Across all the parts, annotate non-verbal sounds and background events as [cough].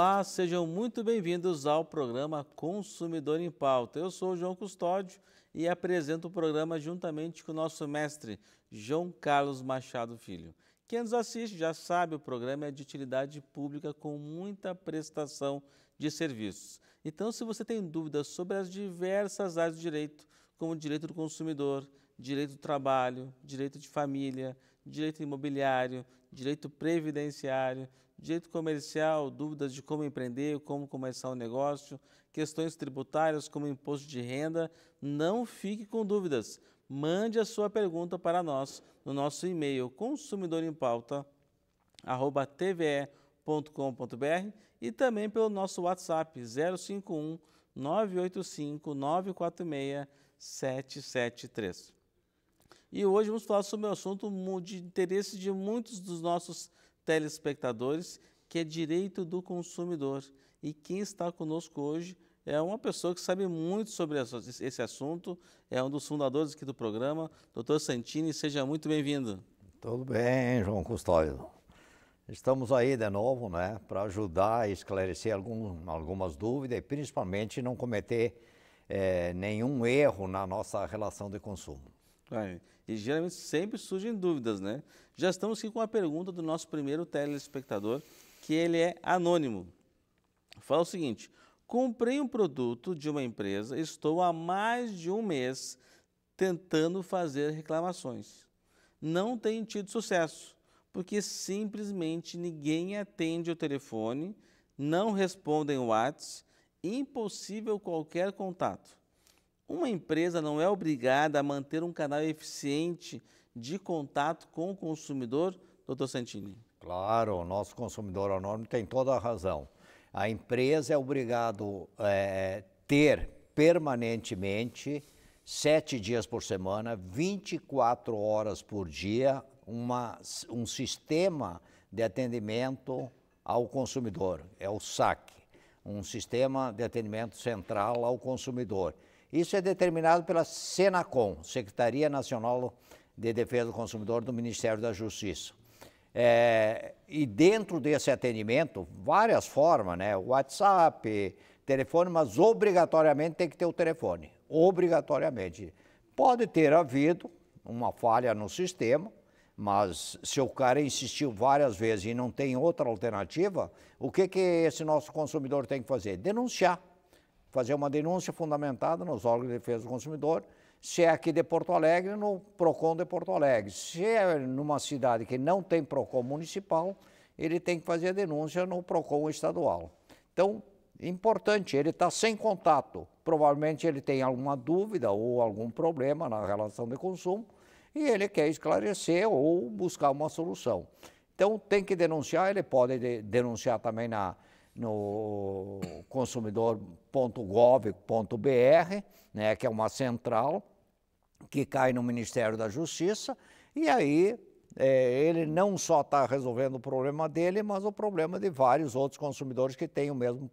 Olá, sejam muito bem-vindos ao programa Consumidor em Pauta. Eu sou o João Custódio e apresento o programa juntamente com o nosso mestre, João Carlos Machado Filho. Quem nos assiste já sabe, o programa é de utilidade pública com muita prestação de serviços. Então, se você tem dúvidas sobre as diversas áreas do direito, como direito do consumidor, direito do trabalho, direito de família, direito imobiliário, direito previdenciário, direito comercial, dúvidas de como empreender, como começar o um negócio, questões tributárias como imposto de renda, não fique com dúvidas. Mande a sua pergunta para nós no nosso e-mail consumidorempauta@tve.com.br e também pelo nosso WhatsApp 051 985 946 773. E hoje vamos falar sobre um assunto de interesse de muitos dos nossos telespectadores, que é direito do consumidor. E quem está conosco hoje é uma pessoa que sabe muito sobre esse assunto, é um dos fundadores aqui do programa, doutor Santini, seja muito bem-vindo. Tudo bem, João Custódio. Estamos aí de novo, né, para ajudar a esclarecer algum, algumas dúvidas e principalmente não cometer é, nenhum erro na nossa relação de consumo. bem e geralmente sempre surgem dúvidas, né? Já estamos aqui com a pergunta do nosso primeiro telespectador, que ele é anônimo. Fala o seguinte: comprei um produto de uma empresa, estou há mais de um mês tentando fazer reclamações. Não tenho tido sucesso, porque simplesmente ninguém atende o telefone, não respondem o WhatsApp, impossível qualquer contato. Uma empresa não é obrigada a manter um canal eficiente de contato com o consumidor, doutor Santini? Claro, o nosso consumidor anônimo tem toda a razão. A empresa é obrigada a é, ter permanentemente, sete dias por semana, 24 horas por dia, uma, um sistema de atendimento ao consumidor, é o SAC, um sistema de atendimento central ao consumidor. Isso é determinado pela Senacom, Secretaria Nacional de Defesa do Consumidor do Ministério da Justiça. É, e dentro desse atendimento, várias formas, né? WhatsApp, telefone, mas obrigatoriamente tem que ter o telefone. Obrigatoriamente. Pode ter havido uma falha no sistema, mas se o cara insistiu várias vezes e não tem outra alternativa, o que, que esse nosso consumidor tem que fazer? Denunciar fazer uma denúncia fundamentada nos órgãos de defesa do consumidor, se é aqui de Porto Alegre, no PROCON de Porto Alegre. Se é numa cidade que não tem PROCON municipal, ele tem que fazer a denúncia no PROCON estadual. Então, importante, ele está sem contato. Provavelmente ele tem alguma dúvida ou algum problema na relação de consumo e ele quer esclarecer ou buscar uma solução. Então, tem que denunciar, ele pode denunciar também na no consumidor.gov.br, né, que é uma central que cai no Ministério da Justiça, e aí é, ele não só está resolvendo o problema dele, mas o problema de vários outros consumidores que têm o mesmo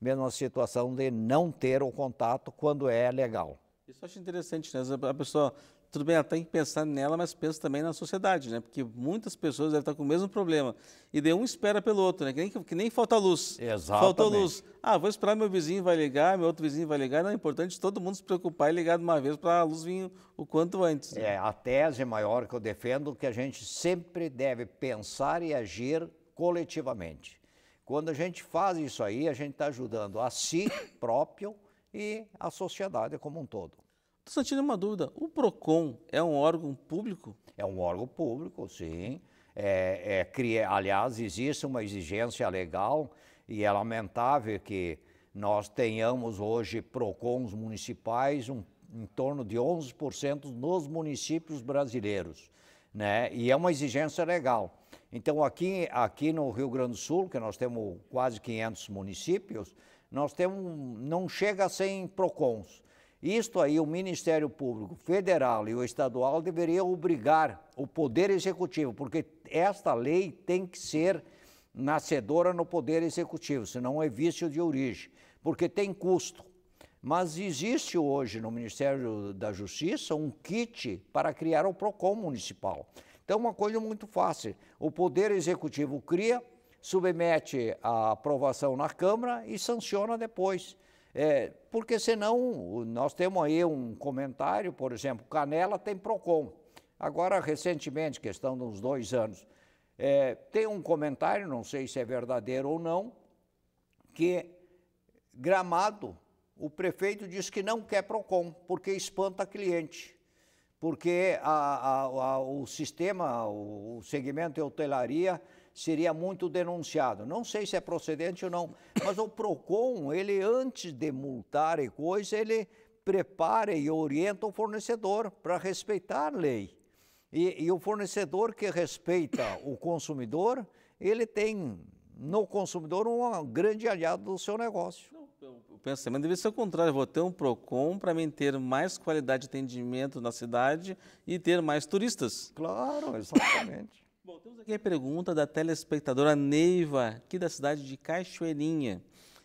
mesma situação de não ter o contato quando é legal. Isso eu acho interessante, né? A pessoa tudo bem, ela tem que pensar nela, mas pensa também na sociedade, né? Porque muitas pessoas devem estar com o mesmo problema. E de um espera pelo outro, né? Que nem, que nem falta luz. Exatamente. Falta luz. Ah, vou esperar meu vizinho vai ligar, meu outro vizinho vai ligar. Não, é importante todo mundo se preocupar e ligar de uma vez para a luz vir o quanto antes. Né? É, a tese maior que eu defendo é que a gente sempre deve pensar e agir coletivamente. Quando a gente faz isso aí, a gente está ajudando a si próprio e a sociedade como um todo. Santino, uma dúvida. O PROCON é um órgão público? É um órgão público, sim. É, é, cria, aliás, existe uma exigência legal e é lamentável que nós tenhamos hoje PROCONs municipais um, em torno de 11% nos municípios brasileiros. Né? E é uma exigência legal. Então, aqui, aqui no Rio Grande do Sul, que nós temos quase 500 municípios, nós temos, não chega a 100 PROCONs isto aí, o Ministério Público Federal e o Estadual deveriam obrigar o Poder Executivo, porque esta lei tem que ser nascedora no Poder Executivo, senão é vício de origem, porque tem custo. Mas existe hoje no Ministério da Justiça um kit para criar o PROCON municipal. Então, uma coisa muito fácil: o Poder Executivo cria, submete à aprovação na Câmara e sanciona depois. É, porque senão nós temos aí um comentário, por exemplo, Canela tem PROCON. Agora, recentemente, questão de uns dois anos, é, tem um comentário, não sei se é verdadeiro ou não, que Gramado, o prefeito diz que não quer PROCON, porque espanta cliente. Porque a, a, a, o sistema, o, o segmento de hotelaria seria muito denunciado. Não sei se é procedente ou não, mas o PROCON, ele antes de multar e coisa, ele prepara e orienta o fornecedor para respeitar a lei. E, e o fornecedor que respeita o consumidor, ele tem no consumidor um grande aliado do seu negócio. o pensamento deve ser o contrário. Vou ter um PROCON para mim ter mais qualidade de atendimento na cidade e ter mais turistas. Claro, exatamente. Bom, temos aqui a pergunta da telespectadora Neiva, aqui da cidade de Cachoeirinha.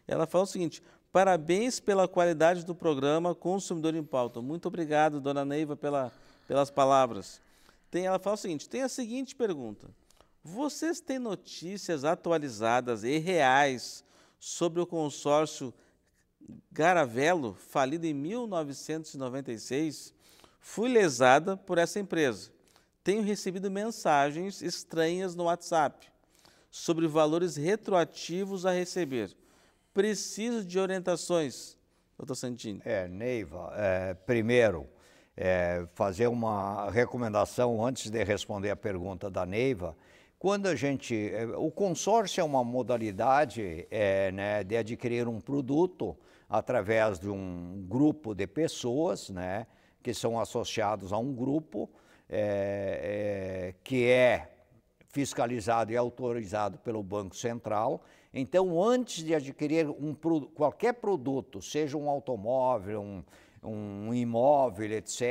Ela fala o seguinte: parabéns pela qualidade do programa Consumidor em Pauta. Muito obrigado, dona Neiva, pela, pelas palavras. Tem, ela fala o seguinte: tem a seguinte pergunta. Vocês têm notícias atualizadas e reais sobre o consórcio Garavelo, falido em 1996? Fui lesada por essa empresa tenho recebido mensagens estranhas no WhatsApp sobre valores retroativos a receber. Preciso de orientações, doutor Santini. É, Neiva, é, primeiro, é, fazer uma recomendação antes de responder a pergunta da Neiva. Quando a gente. É, o consórcio é uma modalidade é, né, de adquirir um produto através de um grupo de pessoas, né, que são associados a um grupo é, é, que é fiscalizado e autorizado pelo Banco Central. Então, antes de adquirir um, qualquer produto, seja um automóvel, um, um imóvel, etc.,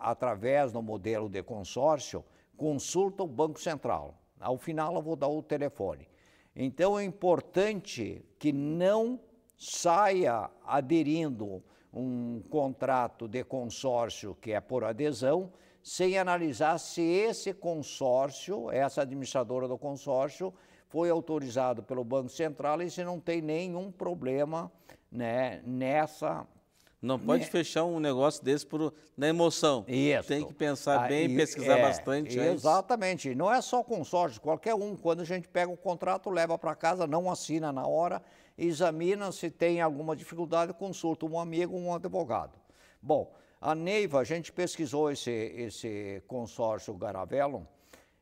através do modelo de consórcio, consulta o Banco Central. Ao final, eu vou dar o telefone. Então, é importante que não saia aderindo um contrato de consórcio que é por adesão, sem analisar se esse consórcio, essa administradora do consórcio, foi autorizado pelo Banco Central e se não tem nenhum problema né, nessa. Não pode né? fechar um negócio desse por, na emoção. Isso. Tem que pensar ah, bem, e, pesquisar é, bastante. É exatamente. Antes. Não é só consórcio, qualquer um. Quando a gente pega o contrato, leva para casa, não assina na hora, examina se tem alguma dificuldade, consulta um amigo, um advogado. Bom, a Neiva, a gente pesquisou esse, esse consórcio Garavello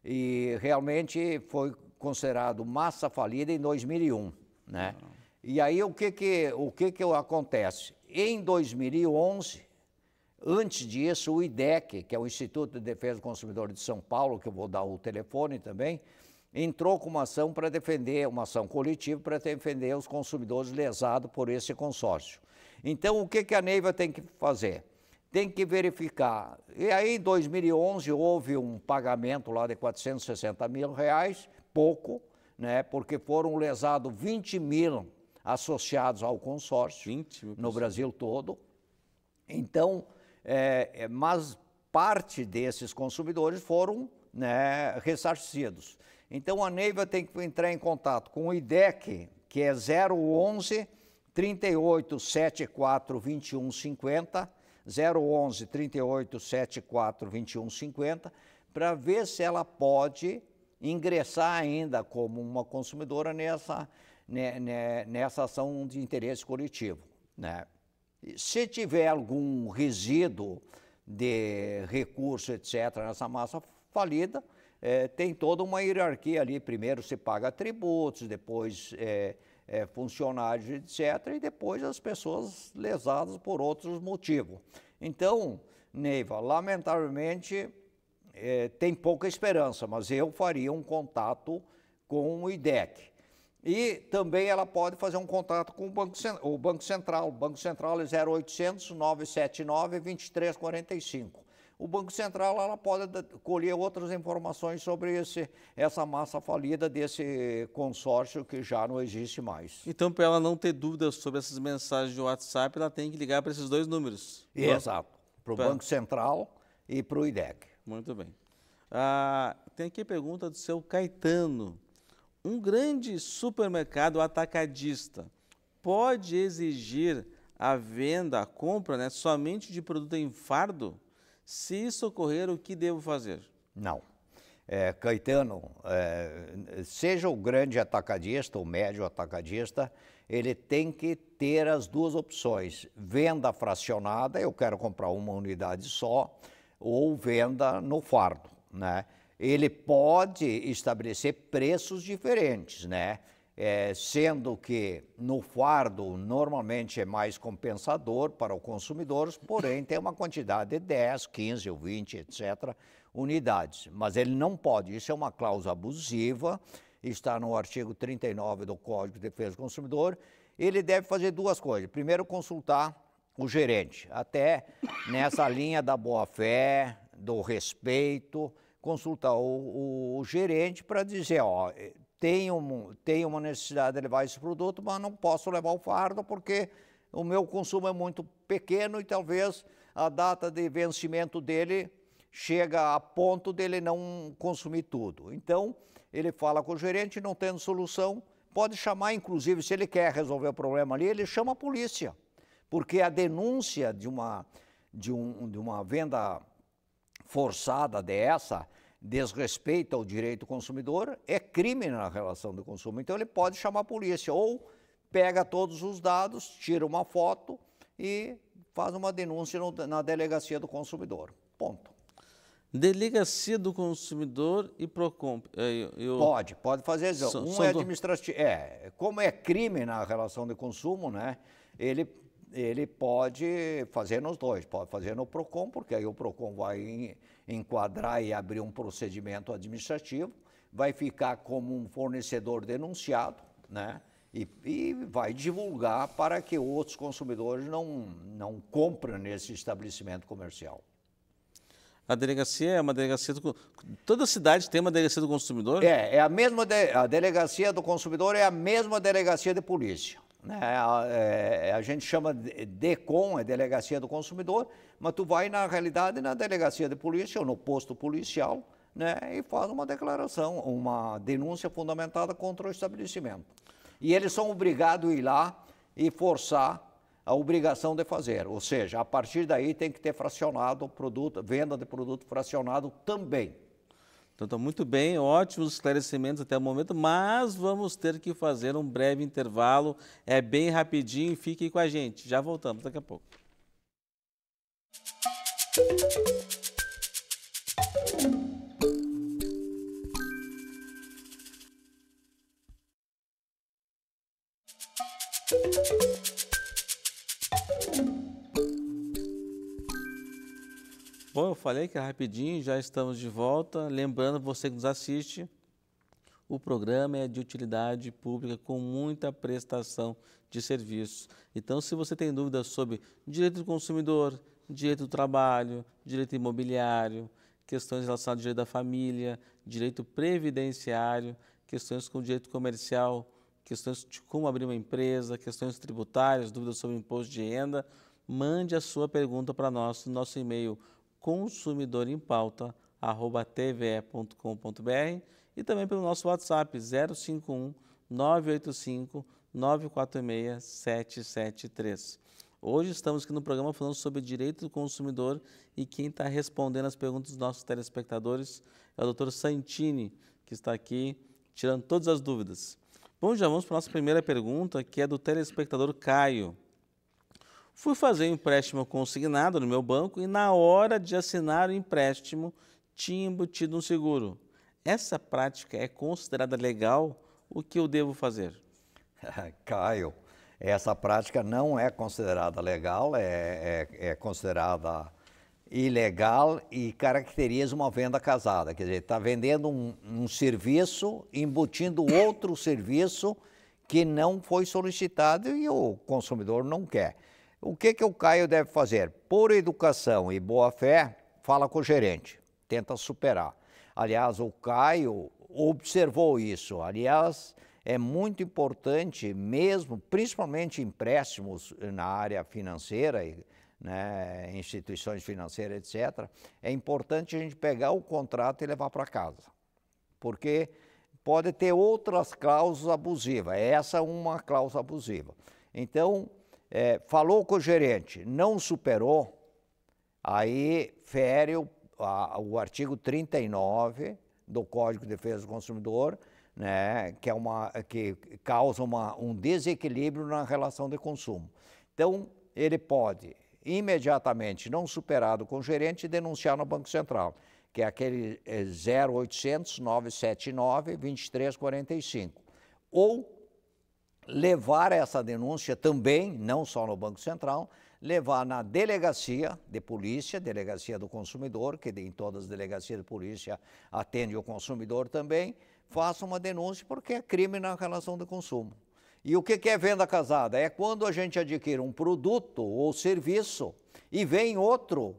e realmente foi considerado massa falida em 2001, né? Ah. E aí o que que, o que que acontece? Em 2011, antes disso, o IDEC, que é o Instituto de Defesa do Consumidor de São Paulo, que eu vou dar o telefone também, entrou com uma ação para defender, uma ação coletiva para defender os consumidores lesados por esse consórcio. Então, o que, que a Neiva tem que fazer? tem que verificar. E aí, em 2011, houve um pagamento lá de 460 mil reais, pouco, né, porque foram lesados 20 mil associados ao consórcio 20 no Brasil todo. Então, é, é, mas parte desses consumidores foram né, ressarcidos. Então, a Neiva tem que entrar em contato com o IDEC, que é 011 3874 2150 011 38 74 21 50 para ver se ela pode ingressar ainda como uma consumidora nessa, né, né, nessa ação de interesse coletivo. Né? Se tiver algum resíduo de recurso, etc., nessa massa falida, é, tem toda uma hierarquia ali. Primeiro se paga tributos, depois é, é, funcionários, etc., e depois as pessoas lesadas por outros motivos. Então, Neiva, lamentavelmente é, tem pouca esperança, mas eu faria um contato com o IDEC. E também ela pode fazer um contato com o Banco, o Banco Central. O Banco Central é 0800 979 2345 o Banco Central ela pode colher outras informações sobre esse, essa massa falida desse consórcio que já não existe mais. Então, para ela não ter dúvidas sobre essas mensagens de WhatsApp, ela tem que ligar para esses dois números. Exato, para o pra... Banco Central e para o IDEC. Muito bem. Ah, tem aqui a pergunta do seu Caetano. Um grande supermercado atacadista pode exigir a venda, a compra, né, somente de produto em fardo? Se isso ocorrer, o que devo fazer? Não. É, Caetano, é, seja o grande atacadista, ou médio atacadista, ele tem que ter as duas opções: venda fracionada, eu quero comprar uma unidade só, ou venda no fardo, né? Ele pode estabelecer preços diferentes, né? é, sendo que no fardo normalmente é mais compensador para o consumidor, porém tem uma quantidade de 10, 15 ou 20, etc., unidades. Mas ele não pode, isso é uma cláusula abusiva, está no artigo 39 do Código de Defesa do Consumidor. Ele deve fazer duas coisas. Primeiro, consultar o gerente, até nessa linha da boa-fé, do respeito, consultar o, o, o gerente para dizer, ó, tenho, tenho uma necessidade de levar esse produto, mas não posso levar o fardo porque o meu consumo é muito pequeno e talvez a data de vencimento dele chega a ponto dele não consumir tudo. Então, ele fala com o gerente, não tendo solução, pode chamar, inclusive, se ele quer resolver o problema ali, ele chama a polícia. Porque a denúncia de uma, de um, de uma venda forçada dessa, desrespeita o direito do consumidor, é crime na relação do consumo. Então ele pode chamar a polícia ou pega todos os dados, tira uma foto e faz uma denúncia no, na delegacia do consumidor. Ponto. Delegacia do Consumidor e PROCON. Eu, é, eu... Pode, pode fazer. São, um são é administrativo. Do... É, como é crime na relação de consumo, né? Ele, ele pode fazer nos dois. Pode fazer no PROCON, porque aí o PROCON vai enquadrar e abrir um procedimento administrativo, vai ficar como um fornecedor denunciado, né? E, e vai divulgar para que outros consumidores não, não comprem nesse estabelecimento comercial. A delegacia é uma delegacia do, toda cidade tem uma delegacia do consumidor? É, é a mesma de, a delegacia do consumidor é a mesma delegacia de polícia. Né? é, a gente chama de DECOM, é Delegacia do Consumidor, mas tu vai, na realidade, na delegacia de polícia ou no posto policial né, e faz uma declaração, uma denúncia fundamentada contra o estabelecimento. E eles são obrigados a ir lá e forçar a obrigação de fazer. Ou seja, a partir daí tem que ter fracionado o produto, venda de produto fracionado também. Então, tá muito bem, ótimos esclarecimentos até o momento, mas vamos ter que fazer um breve intervalo. É bem rapidinho, fiquem com a gente. Já voltamos daqui a pouco. Bom, eu falei que é rapidinho, já estamos de volta. Lembrando, você que nos assiste, o programa é de utilidade pública com muita prestação de serviços. Então, se você tem dúvidas sobre direito do consumidor, direito do trabalho, direito imobiliário, questões relacionadas ao direito da família, direito previdenciário, questões com direito comercial, questões de como abrir uma empresa, questões tributárias, dúvidas sobre imposto de renda, mande a sua pergunta para nós no nosso e-mail consumidor em pauta arroba tve.com.br e também pelo nosso WhatsApp 051 985 946 773. Hoje estamos aqui no programa falando sobre direito do consumidor e quem está respondendo as perguntas dos nossos telespectadores é o doutor Santini, que está aqui tirando todas as dúvidas. Bom, já vamos para a nossa primeira pergunta, que é do telespectador Caio. Fui fazer um empréstimo consignado no meu banco e, na hora de assinar o empréstimo, tinha embutido um seguro. Essa prática é considerada legal? O que eu devo fazer? [laughs] Caio, essa prática não é considerada legal, é, é, é considerada ilegal e caracteriza uma venda casada. Quer dizer, está vendendo um, um, serviço, embutindo outro [laughs] serviço que não foi solicitado e o consumidor não quer. O que, que o Caio deve fazer? Por educação e boa fé, fala com o gerente, tenta superar. Aliás, o Caio observou isso. Aliás, é muito importante mesmo, principalmente empréstimos na área financeira, né, instituições financeiras, etc. É importante a gente pegar o contrato e levar para casa, porque pode ter outras cláusulas abusivas. Essa é uma cláusula abusiva. Então, é, falou com o gerente, não superou, aí fere o, a, o artigo 39 do Código de Defesa do Consumidor, né, que, é uma, que causa uma, um desequilíbrio na relação de consumo. Então, ele pode, imediatamente, não superado com o gerente, denunciar no Banco Central, que é aquele 0800 979 2345. Ou levar essa denúncia também, não só no Banco Central, levar na delegacia de polícia, delegacia do consumidor, que em todas as delegacias de polícia atende o consumidor também, faça uma denúncia porque é crime na relação de consumo. E o que é venda casada? É quando a gente adquire um produto ou serviço e vem outro,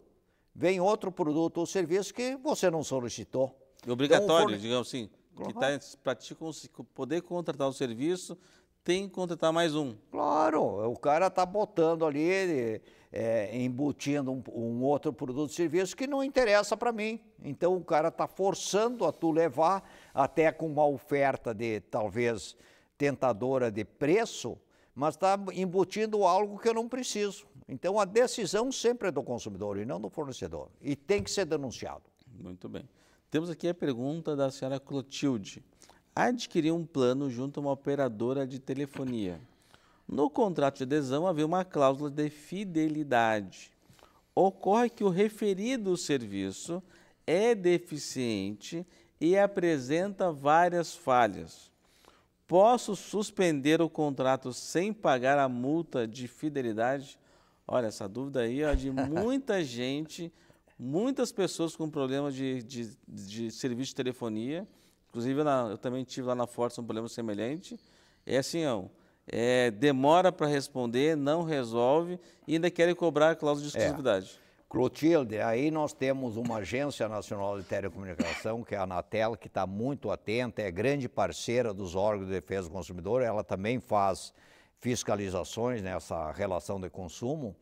vem outro produto ou serviço que você não solicitou. Obrigatório, então, digamos assim. Que está pratica poder contratar um serviço tem que contratar mais um. Claro, o cara está botando ali, é, embutindo um, um, outro produto ou serviço que não interessa para mim. Então o cara está forçando a tu levar até com uma oferta de talvez tentadora de preço, mas está embutindo algo que eu não preciso. Então a decisão sempre é do consumidor e não do fornecedor. E tem que ser denunciado. Muito bem. Temos aqui a pergunta da senhora Clotilde adquirir um plano junto a uma operadora de telefonia. No contrato de adesão havia uma cláusula de fidelidade. Ocorre que o referido serviço é deficiente e apresenta várias falhas. Posso suspender o contrato sem pagar a multa de fidelidade? Olha, essa dúvida aí é de [laughs] muita gente, muitas pessoas com problemas de, de, de serviço de telefonia Inclusive, na, eu também tive lá na Força um problema semelhante. É assim, ó, é, demora para responder, não resolve e ainda querem cobrar a cláusula de é. exclusividade. É. Clotilde, aí nós temos uma Agência Nacional de Telecomunicação, que é a Anatel, que está muito atenta, é grande parceira dos órgãos de defesa do consumidor, ela também faz fiscalizações nessa relação de consumo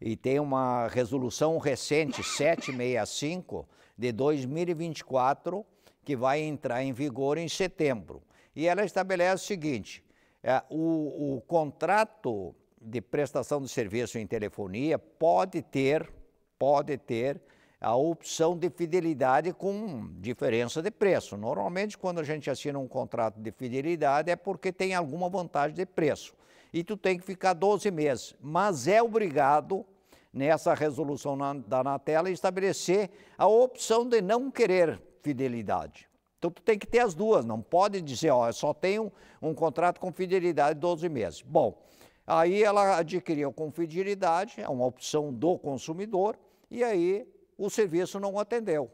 e tem uma resolução recente, 765, de 2024, que vai entrar em vigor em setembro. E ela estabelece o seguinte: é, o, o contrato de prestação de serviço em telefonia pode ter, pode ter a opção de fidelidade com diferença de preço. Normalmente, quando a gente assina um contrato de fidelidade, é porque tem alguma vantagem de preço. E tu tem que ficar 12 meses. Mas é obrigado, nessa resolução na, da Anatela, estabelecer a opção de não querer fidelidade. Então tu tem que ter as duas, não pode dizer, ó, eu só tenho um contrato com fidelidade de 12 meses. Bom, aí ela adquiriu com fidelidade, é uma opção do consumidor, e aí o serviço não atendeu.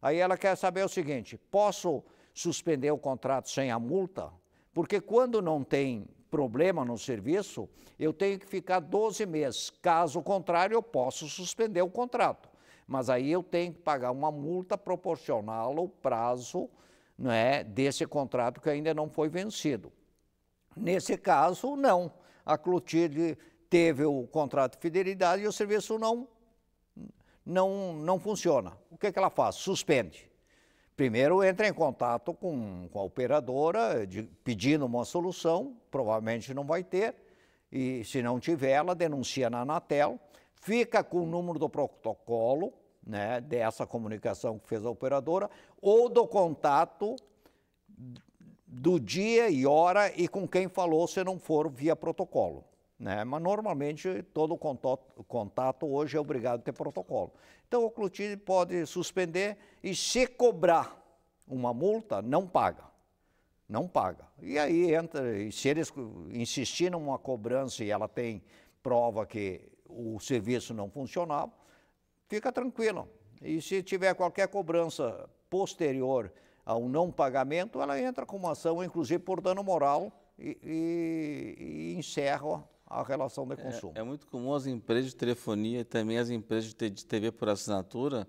Aí ela quer saber o seguinte: posso suspender o contrato sem a multa? Porque quando não tem problema no serviço, eu tenho que ficar 12 meses. Caso contrário, eu posso suspender o contrato mas aí eu tenho que pagar uma multa proporcional ao prazo né, desse contrato que ainda não foi vencido. Nesse caso, não. A Clotilde teve o contrato de fidelidade e o serviço não, não, não funciona. O que, é que ela faz? Suspende. Primeiro entra em contato com, com a operadora de, pedindo uma solução, provavelmente não vai ter, e se não tiver, ela denuncia na Anatel fica com o número do protocolo, né, dessa comunicação que fez a operadora, ou do contato do dia e hora e com quem falou, se não for via protocolo. Né? Mas normalmente todo contato, contato hoje é obrigado a ter protocolo. Então o Clotilde pode suspender e se cobrar uma multa, não paga. Não paga. E aí entra, e se eles insistirem numa cobrança e ela tem prova que o serviço não funcionava, fica tranquilo. E se tiver qualquer cobrança posterior ao não pagamento, ela entra com uma ação, inclusive por dano moral, e, e, e encerra a relação de é, consumo. É, é, muito comum as empresas de telefonia e também as empresas de TV por assinatura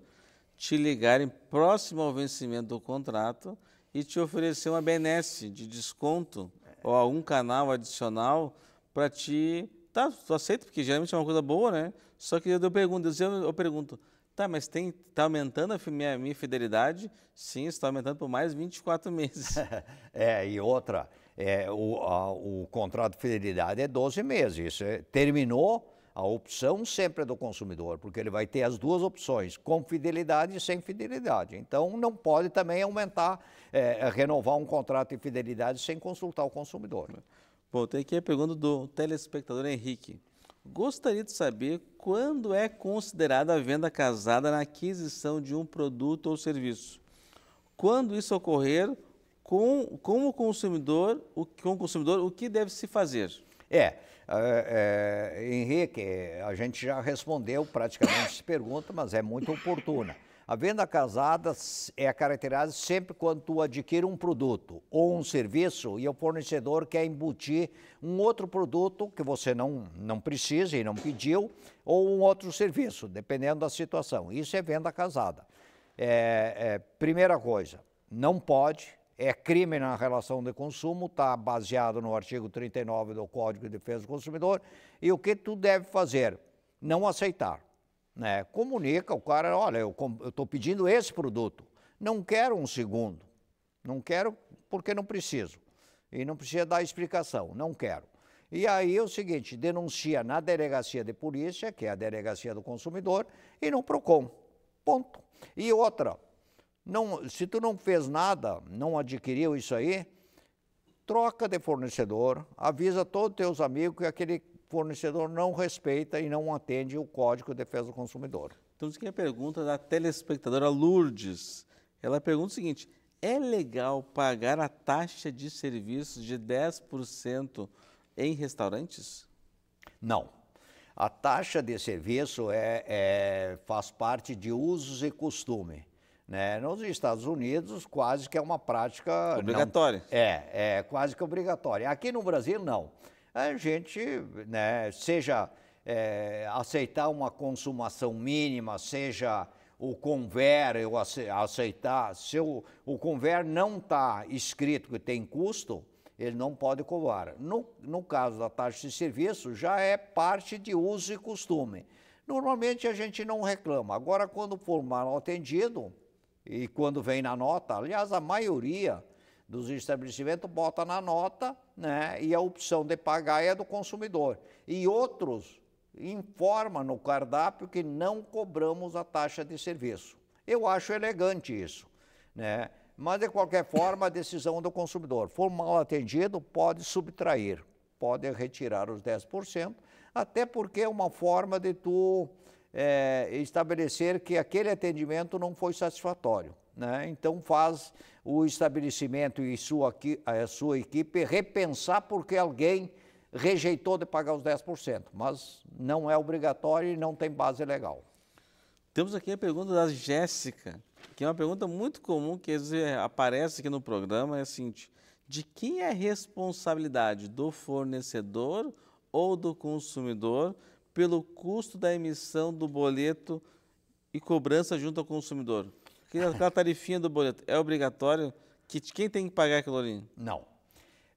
te ligarem próximo ao vencimento do contrato e te oferecer uma benesse de desconto é. ou algum canal adicional para te tá, tu aceita, porque geralmente é uma coisa boa, né? Só que eu pergunto, eu, eu pergunto, tá, mas tem, tá aumentando a minha, minha fidelidade? Sim, está aumentando por mais 24 meses. [laughs] é, e outra, é, o, a, o contrato de fidelidade é 12 meses. Isso é, terminou, a opção sempre é do consumidor, porque ele vai ter as duas opções, com fidelidade e sem fidelidade. Então, não pode também aumentar, é, renovar um contrato de fidelidade sem consultar o consumidor. Bom, tem aqui a pergunta do telespectador Henrique. Gostaria de saber quando é considerada a venda casada na aquisição de um produto ou serviço. Quando isso ocorrer, com, com o consumidor, o, com o consumidor, o que deve se fazer? É, é, é Henrique, a gente já respondeu praticamente essa pergunta, mas é muito oportuna. A venda casada é caracterizada sempre quando tu adquire um produto ou um serviço e o fornecedor quer embutir um outro produto que você não, não precisa e não pediu, ou um outro serviço, dependendo da situação. Isso é venda casada. É, é, primeira coisa, não pode, é crime na relação de consumo, está baseado no artigo 39 do Código de Defesa do Consumidor, e o que tu deve fazer? Não aceitar. Né? Comunica o cara, olha, eu estou pedindo esse produto, não quero um segundo, não quero porque não preciso. E não precisa dar explicação, não quero. E aí é o seguinte, denuncia na delegacia de polícia, que é a delegacia do consumidor, e no PROCON. Ponto. E outra, não, se tu não fez nada, não adquiriu isso aí, troca de fornecedor, avisa todos os teus amigos que aquele fornecedor não respeita e não atende o Código de Defesa do Consumidor. Então, isso aqui é a pergunta da telespectadora Lourdes. Ela pergunta o seguinte: é legal pagar a taxa de serviços de 10% em restaurantes? Não. A taxa de serviço é, é, faz parte de usos e costume. Né? Nos Estados Unidos, quase que é uma prática. Obrigatória. Não, é, é quase que obrigatória. Aqui no Brasil, não a gente, né, seja é, aceitar uma consumação mínima, seja o conver, eu aceitar, se o, o conver não está escrito que tem custo, ele não pode cobrar. No, no caso da taxa de serviço, já é parte de uso e costume. Normalmente a gente não reclama. Agora, quando for mal atendido, e quando vem na nota, aliás, a maioria dos estabelecimentos bota na nota né? e a opção de pagar é do consumidor. E outros informa no cardápio que não cobramos a taxa de serviço. Eu acho elegante isso, né? Mas de qualquer forma, a decisão do consumidor. For mal atendido, pode subtrair, pode retirar os 10%, até porque é uma forma de tu é, estabelecer que aquele atendimento não foi satisfatório. Né? Então faz o estabelecimento e sua, a sua equipe repensar porque alguém rejeitou de pagar os 10%, mas não é obrigatório e não tem base legal. Temos aqui a pergunta da Jéssica, que é uma pergunta muito comum que aparece aqui no programa, é a seguinte, de quem é a responsabilidade do fornecedor ou do consumidor pelo custo da emissão do boleto e cobrança junto ao consumidor? Aquela tarifinha do boleto é obrigatório? Que, quem tem que pagar aquilo ali? Não.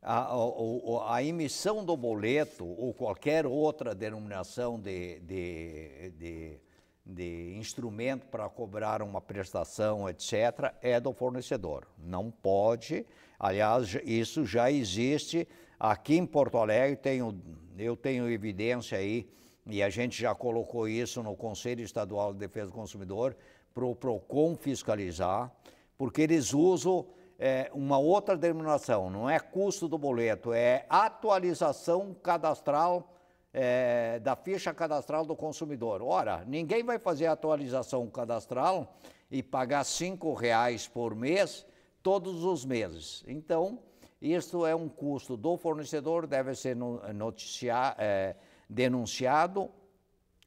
A, a, a, emissão do boleto ou qualquer outra denominação de, de, de, de instrumento para cobrar uma prestação, etc., é do fornecedor. Não pode. Aliás, isso já existe aqui em Porto Alegre. Tenho, eu tenho evidência aí, e a gente já colocou isso no Conselho Estadual de Defesa do Consumidor para o PROCON fiscalizar, porque eles usam é, uma outra denominação, não é custo do boleto, é atualização cadastral é, da ficha cadastral do consumidor. Ora, ninguém vai fazer atualização cadastral e pagar cinco reais por mês todos os meses. Então, isso é um custo do fornecedor, deve ser noticiar, é, denunciado.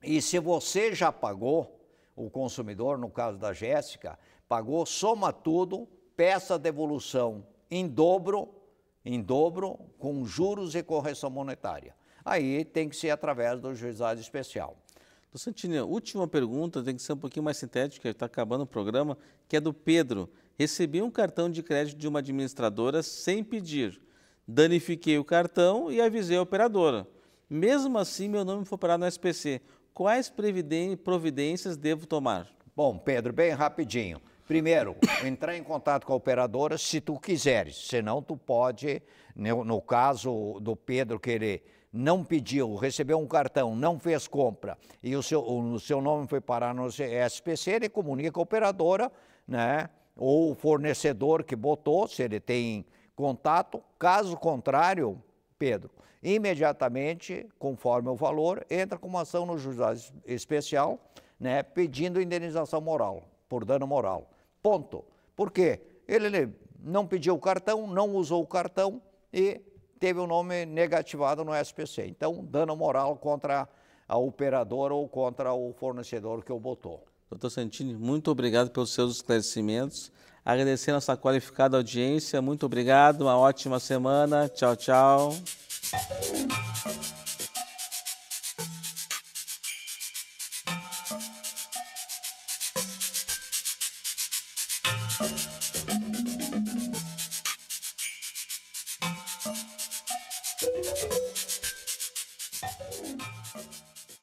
E se você já pagou, o consumidor, no caso da Jéssica, pagou, soma tudo, peça devolução em dobro, em dobro, com juros e correção monetária. Aí tem que ser através do juizado especial. Do Santini, última pergunta, tem que ser um pouquinho mais sintética, está acabando o programa, que é do Pedro. Recebi um cartão de crédito de uma administradora sem pedir. Danifiquei o cartão e avisei a operadora. Mesmo assim, meu nome foi parar no SPC quais providências devo tomar? Bom, Pedro, bem rapidinho. Primeiro, [coughs] entrar em contato com a operadora se tu quiseres, senão tu pode, no caso do Pedro que ele não pediu, recebeu um cartão, não fez compra e o seu, o seu nome foi parar no SPC, ele comunica a operadora, né? Ou o fornecedor que botou, se ele tem contato. Caso contrário, Pedro. Imediatamente, conforme o valor, entra com uma ação no juizado especial, né, pedindo indenização moral, por dano moral. Ponto. Por quê? Ele, não pediu o cartão, não usou o cartão e teve o um nome negativado no SPC. Então, dano moral contra a operadora ou contra o fornecedor que o botou. Doutor Santini, muito obrigado pelos seus esclarecimentos. Agradecendo a nossa qualificada audiência. Muito obrigado, uma ótima semana. Tchau, tchau.